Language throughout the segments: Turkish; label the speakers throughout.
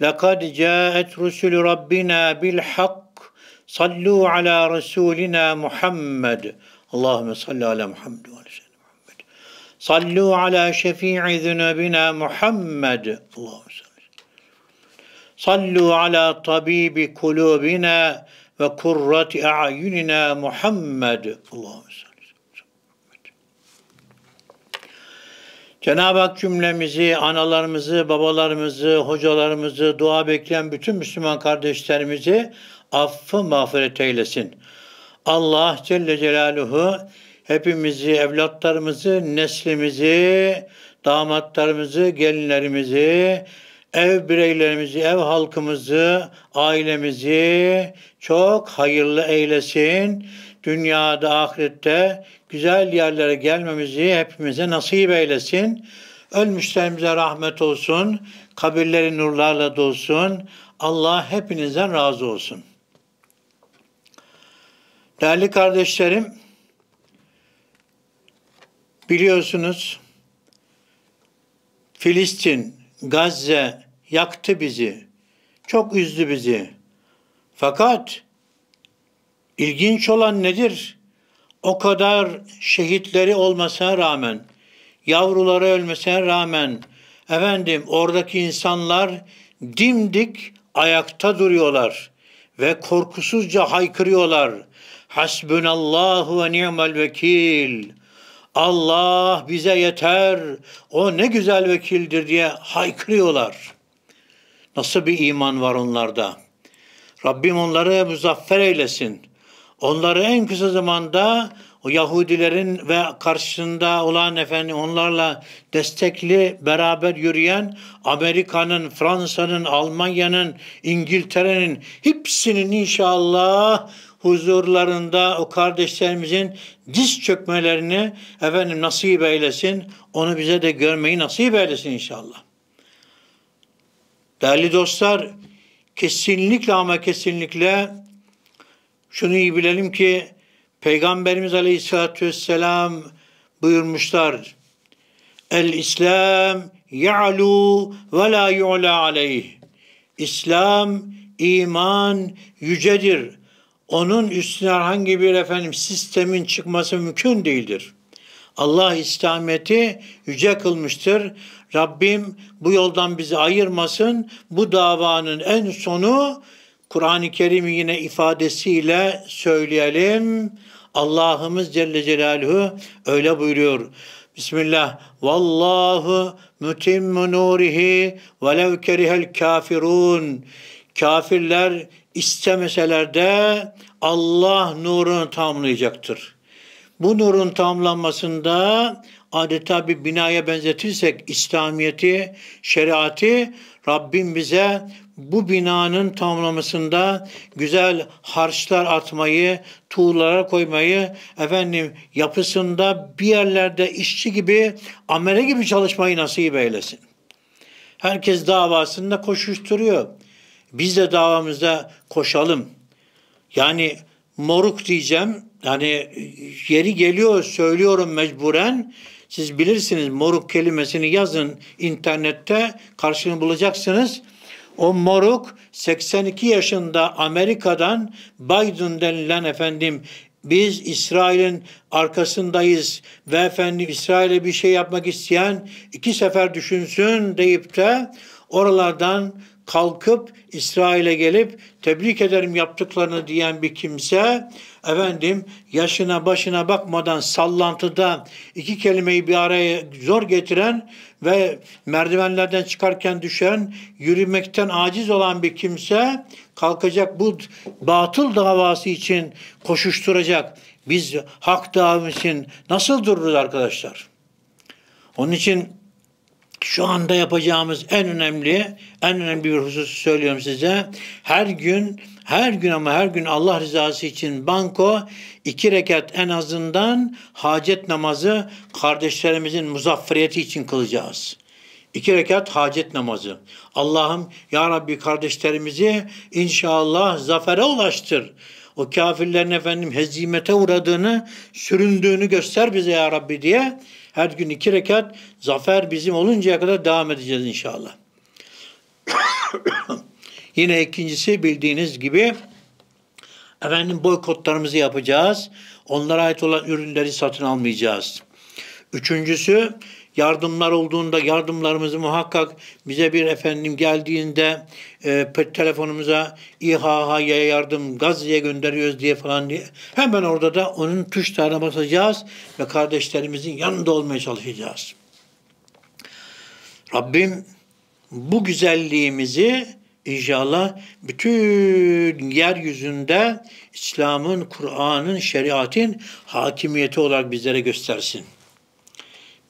Speaker 1: لَقَدْ جَاءَتْ رُسُلُ رَبِّنَا بِالْحَقِّ صَلُّوا عَلَى رَسُولِنَا مُحَمَّدٍ اللهم صل على محمد وعلى سيدنا محمد صلوا على شفيع ذنوبنا محمد اللهم صل صلوا على طبيب قلوبنا وقرة أعيننا محمد اللهم صل Cenab-ı Hak cümlemizi, analarımızı, babalarımızı, hocalarımızı, dua bekleyen bütün Müslüman kardeşlerimizi affı mağfiret eylesin. Allah Celle Celaluhu hepimizi, evlatlarımızı, neslimizi, damatlarımızı, gelinlerimizi, ev bireylerimizi, ev halkımızı, ailemizi çok hayırlı eylesin dünyada, ahirette güzel yerlere gelmemizi hepimize nasip eylesin. Ölmüşlerimize rahmet olsun, kabirleri nurlarla dolsun. Allah hepinizden razı olsun. Değerli kardeşlerim, biliyorsunuz Filistin, Gazze yaktı bizi. Çok üzdü bizi. Fakat İlginç olan nedir? O kadar şehitleri olmasına rağmen, yavruları ölmesine rağmen, efendim oradaki insanlar dimdik ayakta duruyorlar ve korkusuzca haykırıyorlar. Hasbunallahu ve ni'mel vekil. Allah bize yeter. O ne güzel vekildir diye haykırıyorlar. Nasıl bir iman var onlarda? Rabbim onları muzaffer eylesin.'' Onları en kısa zamanda o Yahudilerin ve karşısında olan efendim onlarla destekli beraber yürüyen Amerika'nın, Fransa'nın, Almanya'nın, İngiltere'nin hepsinin inşallah huzurlarında o kardeşlerimizin diz çökmelerini efendim nasip eylesin. Onu bize de görmeyi nasip eylesin inşallah. Değerli dostlar, kesinlikle ama kesinlikle şunu iyi bilelim ki Peygamberimiz Aleyhisselatü Vesselam buyurmuşlar. El İslam ya'lu ve la yu'la aleyh. İslam, iman yücedir. Onun üstüne herhangi bir efendim sistemin çıkması mümkün değildir. Allah İslamiyet'i yüce kılmıştır. Rabbim bu yoldan bizi ayırmasın. Bu davanın en sonu Kur'an-ı Kerim yine ifadesiyle söyleyelim. Allah'ımız Celle Celaluhu öyle buyuruyor. Bismillah. Vallahu mutimmu nurihi ve lev kerihel kafirun. Kafirler istemeseler de Allah nurunu tamamlayacaktır. Bu nurun tamamlanmasında adeta bir binaya benzetirsek İslamiyeti, şeriatı Rabbim bize bu binanın tamamlamasında güzel harçlar atmayı, tuğlara koymayı, efendim yapısında bir yerlerde işçi gibi, amele gibi çalışmayı nasip eylesin. Herkes davasında koşuşturuyor. Biz de davamızda koşalım. Yani moruk diyeceğim, yani yeri geliyor söylüyorum mecburen siz bilirsiniz moruk kelimesini yazın internette karşılığını bulacaksınız. O moruk 82 yaşında Amerika'dan Biden denilen efendim biz İsrail'in arkasındayız ve efendim İsrail'e bir şey yapmak isteyen iki sefer düşünsün deyip de oralardan kalkıp İsrail'e gelip tebrik ederim yaptıklarını diyen bir kimse efendim yaşına başına bakmadan sallantıda iki kelimeyi bir araya zor getiren ve merdivenlerden çıkarken düşen yürümekten aciz olan bir kimse kalkacak bu batıl davası için koşuşturacak. Biz hak davası için nasıl dururuz arkadaşlar? Onun için şu anda yapacağımız en önemli, en önemli bir husus söylüyorum size. Her gün, her gün ama her gün Allah rızası için banko iki rekat en azından hacet namazı kardeşlerimizin muzafferiyeti için kılacağız. İki rekat hacet namazı. Allah'ım Ya Rabbi kardeşlerimizi inşallah zafere ulaştır o kafirlerin efendim hezimete uğradığını, süründüğünü göster bize ya Rabbi diye her gün iki rekat zafer bizim oluncaya kadar devam edeceğiz inşallah. Yine ikincisi bildiğiniz gibi efendim boykotlarımızı yapacağız. Onlara ait olan ürünleri satın almayacağız. Üçüncüsü yardımlar olduğunda yardımlarımızı muhakkak bize bir efendim geldiğinde e, telefonumuza İHH'ye yardım Gazze'ye gönderiyoruz diye falan diye hemen orada da onun tuş tane basacağız ve kardeşlerimizin yanında olmaya çalışacağız. Rabbim bu güzelliğimizi inşallah bütün yeryüzünde İslam'ın, Kur'an'ın, şeriatin hakimiyeti olarak bizlere göstersin.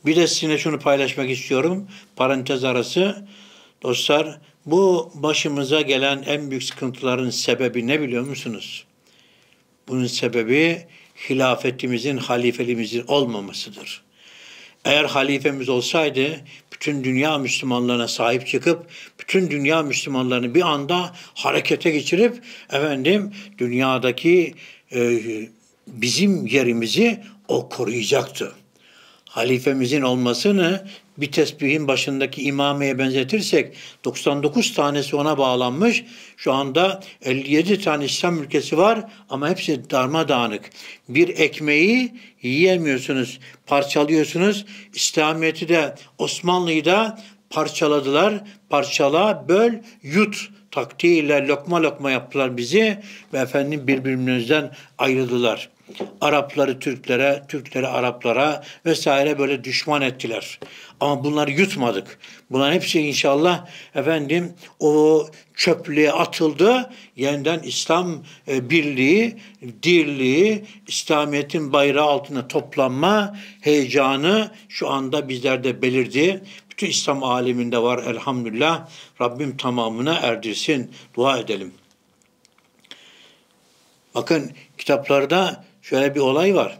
Speaker 1: Bir de sizinle şunu paylaşmak istiyorum. Parantez arası. Dostlar bu başımıza gelen en büyük sıkıntıların sebebi ne biliyor musunuz? Bunun sebebi hilafetimizin, halifelimizin olmamasıdır. Eğer halifemiz olsaydı bütün dünya Müslümanlarına sahip çıkıp bütün dünya Müslümanlarını bir anda harekete geçirip efendim dünyadaki e, bizim yerimizi o koruyacaktı halifemizin olmasını bir tesbihin başındaki imameye benzetirsek 99 tanesi ona bağlanmış. Şu anda 57 tane İslam ülkesi var ama hepsi darmadağınık. Bir ekmeği yiyemiyorsunuz, parçalıyorsunuz. İslamiyet'i de Osmanlı'yı da parçaladılar. Parçala, böl, yut taktiğiyle lokma lokma yaptılar bizi ve efendim birbirimizden ayrıldılar. Arapları Türklere, Türkleri Araplara vesaire böyle düşman ettiler. Ama bunları yutmadık. Bunların hepsi inşallah efendim o çöplüğe atıldı. Yeniden İslam e, birliği, dirliği, İslamiyet'in bayrağı altında toplanma heyecanı şu anda bizlerde belirdi. Bütün İslam aleminde var elhamdülillah. Rabbim tamamına erdirsin. Dua edelim. Bakın kitaplarda şöyle bir olay var.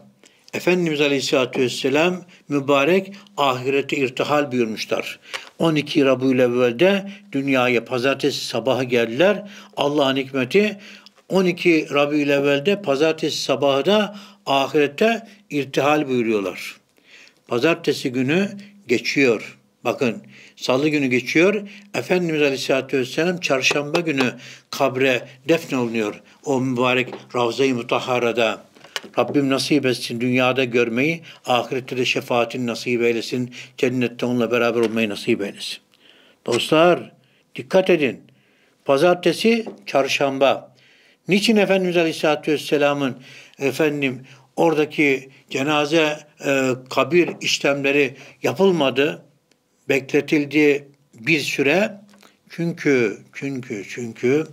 Speaker 1: Efendimiz Aleyhisselatü Vesselam mübarek ahirete irtihal buyurmuşlar. 12 Rabi'ül evvelde dünyaya pazartesi sabahı geldiler. Allah'ın hikmeti 12 Rabi'ül evvelde pazartesi sabahı da ahirette irtihal buyuruyorlar. Pazartesi günü geçiyor. Bakın salı günü geçiyor. Efendimiz Aleyhisselatü Vesselam çarşamba günü kabre defne olunuyor. O mübarek Ravza-i Mutahhara'da. Rabbim nasip etsin dünyada görmeyi, ahirette de şefaatin nasip eylesin. Cennette onunla beraber olmayı nasip eylesin. Dostlar dikkat edin. Pazartesi, çarşamba. Niçin Efendimiz Aleyhisselatü Vesselam'ın efendim oradaki cenaze e, kabir işlemleri yapılmadı, bekletildi bir süre? Çünkü, çünkü, çünkü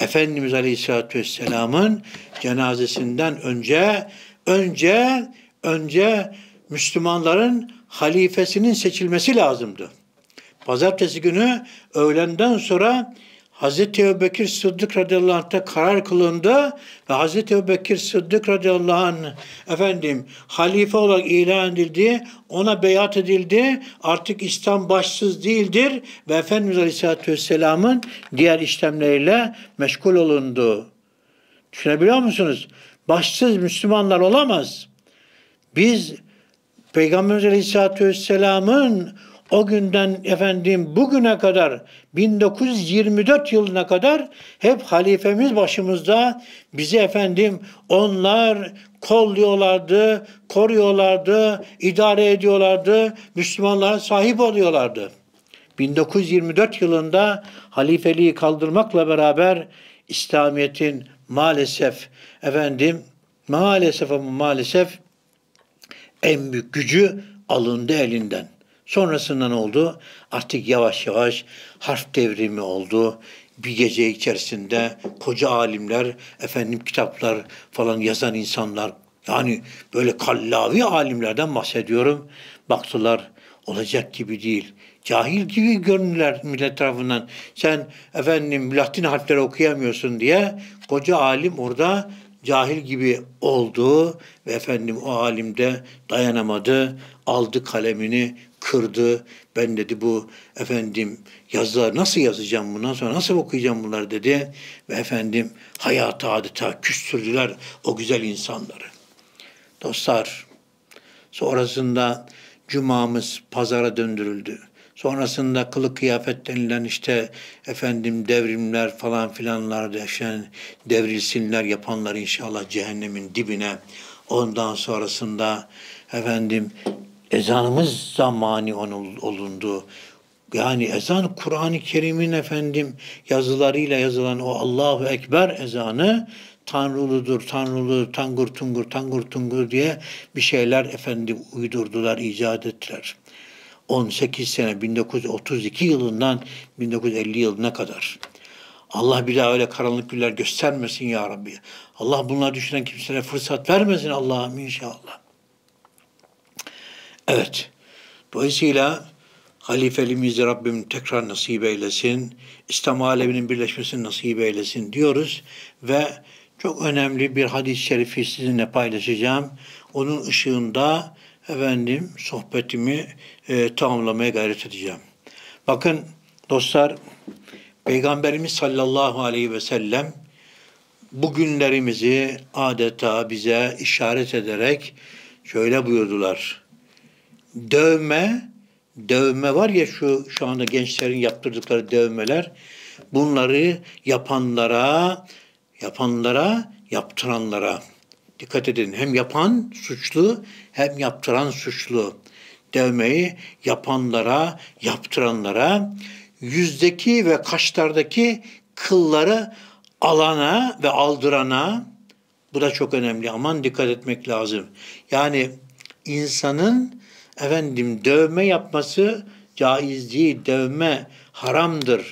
Speaker 1: Efendimiz Aleyhisselatü Vesselam'ın cenazesinden önce önce önce Müslümanların halifesinin seçilmesi lazımdı. Pazartesi günü öğlenden sonra Hz. Ebu Bekir Sıddık radıyallahu anh'ta karar kılındı ve Hz. Ebu Bekir Sıddık radıyallahu anh efendim halife olarak ilan edildi, ona beyat edildi. Artık İslam başsız değildir ve Efendimiz Aleyhisselatü Vesselam'ın diğer işlemleriyle meşgul olundu. Düşünebiliyor musunuz? Başsız Müslümanlar olamaz. Biz Peygamberimiz Aleyhisselatü Vesselam'ın o günden efendim bugüne kadar 1924 yılına kadar hep halifemiz başımızda bizi efendim onlar kolluyorlardı, koruyorlardı, idare ediyorlardı, Müslümanlara sahip oluyorlardı. 1924 yılında halifeliği kaldırmakla beraber İslamiyet'in maalesef efendim maalesef ama maalesef en büyük gücü alındı elinden. Sonrasında ne oldu? Artık yavaş yavaş harf devrimi oldu. Bir gece içerisinde koca alimler, efendim kitaplar falan yazan insanlar, yani böyle kallavi alimlerden bahsediyorum. Baktılar olacak gibi değil. Cahil gibi görünürler millet tarafından. Sen efendim Latin harfleri okuyamıyorsun diye koca alim orada cahil gibi oldu ve efendim o alim de dayanamadı. Aldı kalemini kırdı. Ben dedi bu efendim yazılar nasıl yazacağım bundan sonra nasıl okuyacağım bunlar dedi. Ve efendim hayata adeta küstürdüler o güzel insanları. Dostlar sonrasında cumamız pazara döndürüldü. Sonrasında kılık kıyafet denilen işte efendim devrimler falan filanlar da yaşayan devrilsinler yapanlar inşallah cehennemin dibine. Ondan sonrasında efendim
Speaker 2: ezanımız
Speaker 1: zamani olundu. Yani ezan Kur'an-ı Kerim'in efendim yazılarıyla yazılan o Allahu Ekber ezanı Tanrılıdır, Tanrılı, Tangur Tungur, Tangur Tungur diye bir şeyler efendim uydurdular, icat ettiler. 18 sene 1932 yılından 1950 yılına kadar. Allah bir daha öyle karanlık günler göstermesin ya Rabbi. Allah bunları düşünen kimselere fırsat vermesin Allah'ım inşallah. Evet. Dolayısıyla halifelimizi Rabbim tekrar nasip eylesin. İslam aleminin birleşmesini nasip eylesin diyoruz ve çok önemli bir hadis-i şerifi sizinle paylaşacağım. Onun ışığında efendim sohbetimi e, tamamlamaya gayret edeceğim. Bakın dostlar Peygamberimiz sallallahu aleyhi ve sellem bugünlerimizi adeta bize işaret ederek şöyle buyurdular. Dövme, dövme var ya şu şu anda gençlerin yaptırdıkları dövmeler. Bunları yapanlara, yapanlara, yaptıranlara Dikkat edin hem yapan suçlu hem yaptıran suçlu. Dövmeyi yapanlara, yaptıranlara, yüzdeki ve kaşlardaki kılları alana ve aldırana, bu da çok önemli. Aman dikkat etmek lazım. Yani insanın efendim dövme yapması caiz değil. Dövme haramdır.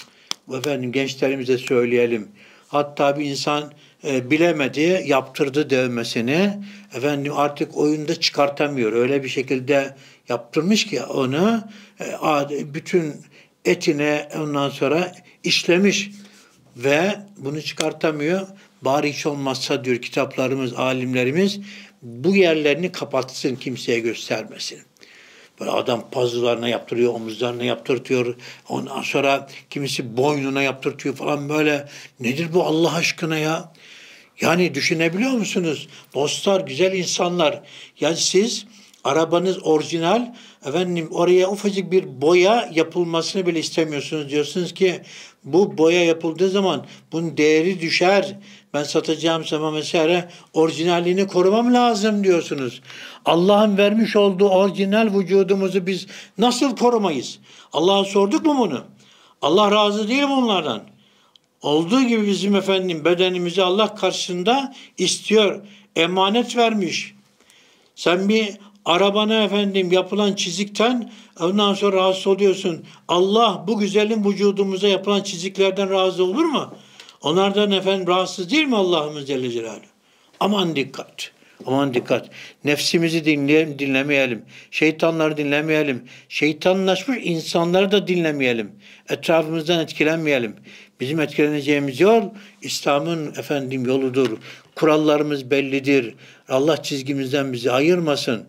Speaker 1: Efendim gençlerimize söyleyelim. Hatta bir insan e, bilemedi, yaptırdı dövmesini. Efendim artık oyunda çıkartamıyor. Öyle bir şekilde yaptırmış ki onu e, bütün etine ondan sonra işlemiş ve bunu çıkartamıyor. Bari hiç olmazsa diyor kitaplarımız, alimlerimiz bu yerlerini kapatsın, kimseye göstermesin. Böyle adam pazlarına yaptırıyor, omuzlarına yaptırtıyor. Ondan sonra kimisi boynuna yaptırtıyor falan böyle. Nedir bu Allah aşkına ya? Yani düşünebiliyor musunuz? Dostlar, güzel insanlar. Yani siz arabanız orijinal, efendim oraya ufacık bir boya yapılmasını bile istemiyorsunuz. Diyorsunuz ki bu boya yapıldığı zaman bunun değeri düşer ben satacağım zaman mesela orijinalliğini korumam lazım diyorsunuz. Allah'ın vermiş olduğu orijinal vücudumuzu biz nasıl korumayız? Allah'a sorduk mu bunu? Allah razı değil bunlardan. Olduğu gibi bizim efendim bedenimizi Allah karşısında istiyor. Emanet vermiş. Sen bir arabana efendim yapılan çizikten ondan sonra rahatsız oluyorsun. Allah bu güzelim vücudumuza yapılan çiziklerden razı olur mu? Onlardan efendim rahatsız değil mi Allah'ımız Celle Celaluhu? Aman dikkat. Aman dikkat. Nefsimizi dinleyelim, dinlemeyelim. Şeytanları dinlemeyelim. Şeytanlaşmış insanları da dinlemeyelim. Etrafımızdan etkilenmeyelim. Bizim etkileneceğimiz yol İslam'ın efendim yoludur. Kurallarımız bellidir. Allah çizgimizden bizi ayırmasın.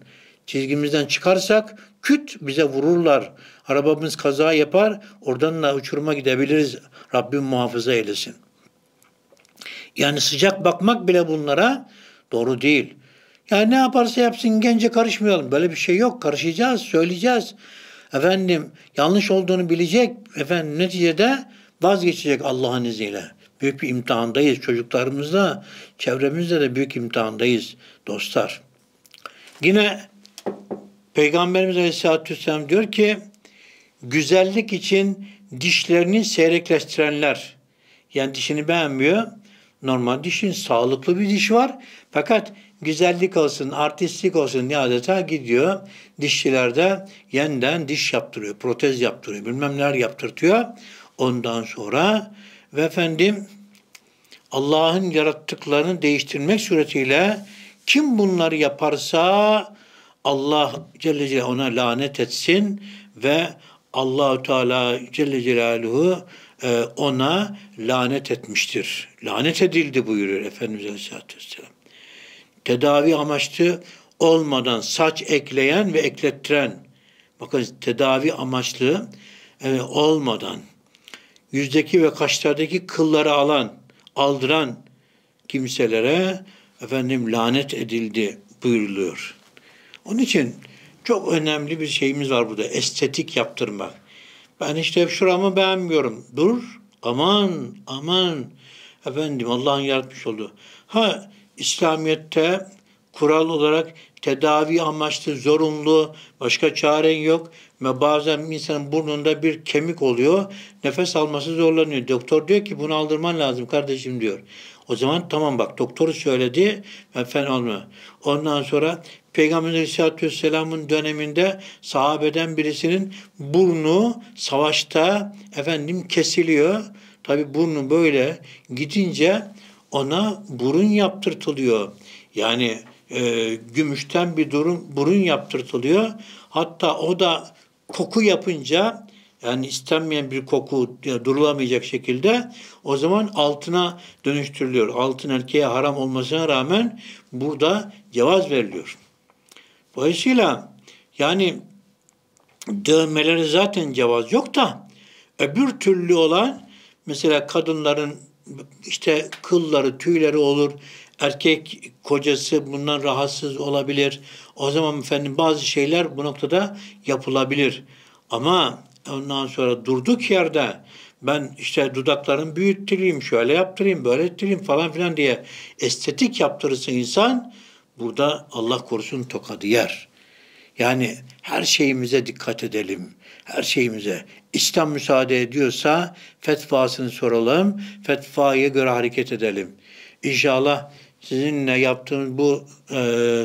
Speaker 1: Çizgimizden çıkarsak küt bize vururlar. Arabamız kaza yapar. Oradan da uçuruma gidebiliriz. Rabbim muhafaza eylesin. Yani sıcak bakmak bile bunlara doğru değil. Yani ne yaparsa yapsın gence karışmayalım. Böyle bir şey yok. Karışacağız, söyleyeceğiz. Efendim yanlış olduğunu bilecek. Efendim neticede vazgeçecek Allah'ın izniyle. Büyük bir imtihandayız. Çocuklarımızla, çevremizde de büyük imtihandayız dostlar. Yine Peygamberimiz Aleyhisselatü Vesselam diyor ki güzellik için dişlerini seyrekleştirenler yani dişini beğenmiyor normal dişin sağlıklı bir diş var. Fakat güzellik olsun, artistlik olsun diye adeta gidiyor. Dişçilerde yeniden diş yaptırıyor, protez yaptırıyor, bilmem neler yaptırtıyor. Ondan sonra ve efendim Allah'ın yarattıklarını değiştirmek suretiyle kim bunları yaparsa Allah Celle Celaluhu ona lanet etsin ve Allahu Teala Celle Celaluhu e, ona lanet etmiştir. Lanet edildi buyuruyor Efendimiz Aleyhisselatü Vesselam. Tedavi amaçlı olmadan saç ekleyen ve eklettiren, bakın tedavi amaçlı e, olmadan, yüzdeki ve kaşlardaki kılları alan, aldıran kimselere efendim lanet edildi buyuruluyor. Onun için çok önemli bir şeyimiz var burada. Estetik yaptırmak. Ben işte şuramı beğenmiyorum. Dur aman aman efendim Allah'ın yaratmış olduğu. Ha İslamiyet'te kural olarak tedavi amaçlı zorunlu başka çaren yok. Ve bazen insanın burnunda bir kemik oluyor. Nefes alması zorlanıyor. Doktor diyor ki bunu aldırman lazım kardeşim diyor. O zaman tamam bak doktoru söyledi ben fen olma. Ondan sonra Peygamber Aleyhisselatü Vesselam'ın döneminde sahabeden birisinin burnu savaşta efendim kesiliyor. Tabi burnu böyle gidince ona burun yaptırtılıyor. Yani e, gümüşten bir durum, burun yaptırtılıyor. Hatta o da koku yapınca yani istenmeyen bir koku durulamayacak şekilde o zaman altına dönüştürülüyor. Altın erkeğe haram olmasına rağmen burada cevaz veriliyor. Dolayısıyla yani dövmelere zaten cevaz yok da öbür türlü olan mesela kadınların işte kılları, tüyleri olur. Erkek kocası bundan rahatsız olabilir. O zaman efendim bazı şeyler bu noktada yapılabilir. Ama ondan sonra durduk yerde ben işte dudaklarını büyüttüreyim, şöyle yaptırayım, böyle ettireyim falan filan diye estetik yaptırırsın insan burada Allah korusun tokadı yer. Yani her şeyimize dikkat edelim. Her şeyimize. İslam müsaade ediyorsa fetvasını soralım. Fetvaya göre hareket edelim. İnşallah sizinle yaptığımız bu e,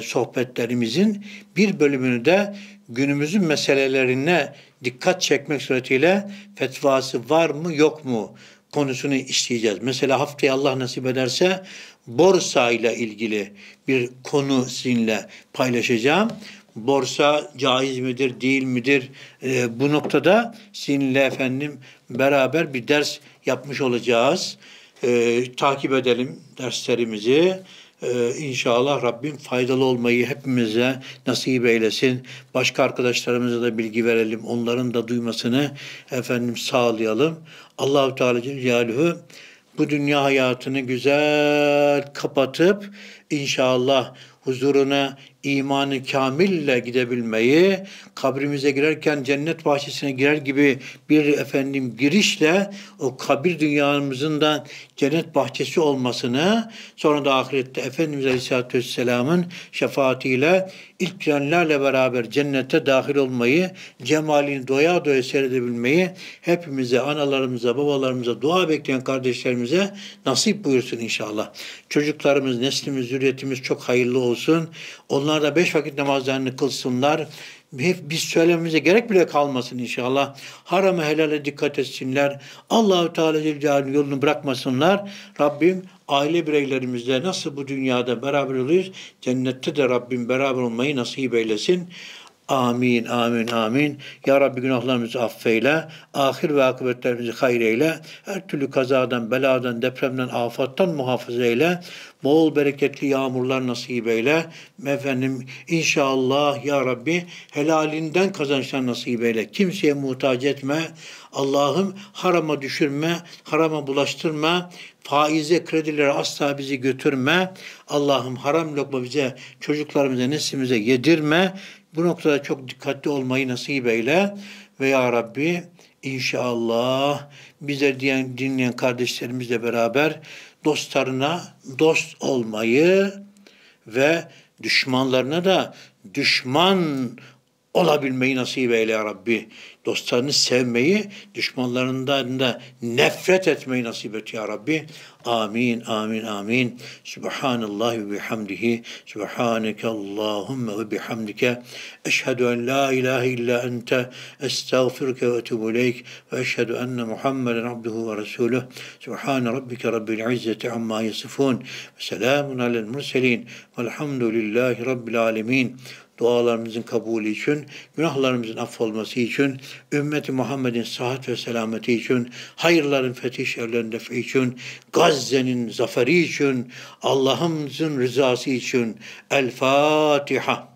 Speaker 1: sohbetlerimizin bir bölümünü de günümüzün meselelerine dikkat çekmek suretiyle fetvası var mı yok mu konusunu işleyeceğiz. Mesela haftaya Allah nasip ederse borsa ile ilgili bir konu sizinle paylaşacağım. Borsa caiz midir, değil midir? E, bu noktada sizinle efendim beraber bir ders yapmış olacağız. E, takip edelim derslerimizi. Ee, inşallah Rabbim faydalı olmayı hepimize nasip eylesin. Başka arkadaşlarımıza da bilgi verelim. Onların da duymasını efendim sağlayalım. Allahu Teala Celle bu dünya hayatını güzel kapatıp inşallah huzuruna imanı kamille gidebilmeyi, kabrimize girerken cennet bahçesine girer gibi bir efendim girişle o kabir dünyamızın da cennet bahçesi olmasını, sonra da ahirette Efendimiz Aleyhisselatü Vesselam'ın şefaatiyle ilk girenlerle beraber cennete dahil olmayı, cemalini doya doya seyredebilmeyi hepimize, analarımıza, babalarımıza, dua bekleyen kardeşlerimize nasip buyursun inşallah. Çocuklarımız, neslimiz, zürriyetimiz çok hayırlı olsun. Onlar onlar da beş vakit namazlarını kılsınlar. Hep biz söylememize gerek bile kalmasın inşallah. Harama helale dikkat etsinler. Allahu Teala Zülcelal'in yolunu bırakmasınlar. Rabbim aile bireylerimizle nasıl bu dünyada beraber oluyoruz? Cennette de Rabbim beraber olmayı nasip eylesin. Amin, amin, amin. Ya Rabbi günahlarımızı affeyle, ahir ve akıbetlerimizi hayreyle, her türlü kazadan, beladan, depremden, afattan muhafaza eyle bol bereketli yağmurlar nasip eyle. Efendim inşallah ya Rabbi helalinden kazançlar nasip eyle. Kimseye muhtaç etme. Allah'ım harama düşürme, harama bulaştırma faize, kredilere asla bizi götürme. Allah'ım haram lokma bize, çocuklarımıza, neslimize yedirme. Bu noktada çok dikkatli olmayı nasip eyle. Ve ya Rabbi inşallah bize diyen, dinleyen kardeşlerimizle beraber dostlarına dost olmayı ve düşmanlarına da düşman olabilmeyi nasip eyle ya Rabbi dostlarını sevmeyi, düşmanlarından da nefret etmeyi nasip et ya Rabbi. Amin, amin, amin. Subhanallah ve bihamdihi, subhaneke Allahümme ve bihamdike. Eşhedü en la ilahe illa ente, estağfirke ve etubu ileyk ve eşhedü enne Muhammeden abduhu ve resuluh. Subhan rabbike rabbil izzeti amma yasifun. Ve selamun alel murselin. Velhamdülillahi rabbil alemin dualarımızın kabulü için, günahlarımızın affolması için, ümmeti Muhammed'in sıhhat ve selameti için, hayırların fethi şerlerin için, Gazze'nin zaferi için, Allah'ımızın rızası için. El Fatiha.